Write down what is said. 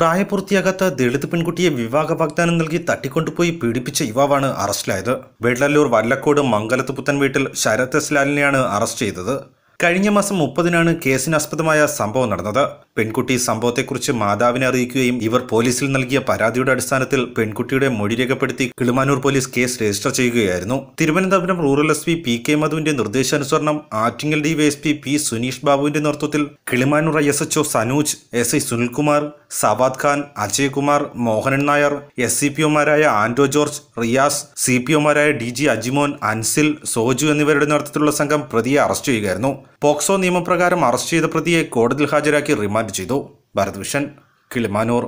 പ്രായപൂർത്തിയാകാത്ത ദളിത് പെൺകുട്ടിയെ വിവാഹ വാഗ്ദാനം നൽകി തട്ടിക്കൊണ്ടുപോയി പീഡിപ്പിച്ച യുവാവാണ് അറസ്റ്റിലായത് വെള്ളല്ലൂർ വല്ലക്കോട് മംഗലത്ത് പുത്തൻ വീട്ടിൽ ശരത് എസ്ലാലിനെയാണ് അറസ്റ്റ് ചെയ്തത് കഴിഞ്ഞ മാസം മുപ്പതിനാണ് കേസിനാസ്പദമായ സംഭവം നടന്നത് പെൺകുട്ടി സംഭവത്തെക്കുറിച്ച് മാതാവിനെ അറിയിക്കുകയും ഇവർ പോലീസിൽ നൽകിയ പരാതിയുടെ അടിസ്ഥാനത്തിൽ പെൺകുട്ടിയുടെ മൊഴി രേഖപ്പെടുത്തി കിളിമാനൂർ പോലീസ് കേസ് രജിസ്റ്റർ ചെയ്യുകയായിരുന്നു Thiruvananthapuram rural S P P K മധുവിന്റെ നിർദ്ദേശാനുസരണം ആറ്റിങ്ങൽ ഡിവൈഎസ്പി പി സുനീഷ് ബാബുവിന്റെ നേതൃത്വത്തിൽ Kilimanoor I S H O Sanooj S I Sunilkumar Sawad Khan Ajaykumar Mohanan Nair S C P ഒമാരായ ആൻഡോ ജോർജ് റിയാസ് സി പി ഒമാരായ ഡി ജി അജിമോൻ അൻസിൽ സോജു എന്നിവരുടെ നേതൃത്വത്തിലുള്ള സംഘം പ്രതിയെ അറസ്റ്റ് ചെയ്യുകയായിരുന്നു പോക്സോ നിയമപ്രകാരം അറസ്റ്റ് ചെയ്ത പ്രതിയെ കോടതിയിൽ ഹാജരാക്കി റിമാൻഡ് റിപ്പോർട്ട് ചെയ്തു ഭരത് വിഷൻ കിളിമാനൂർ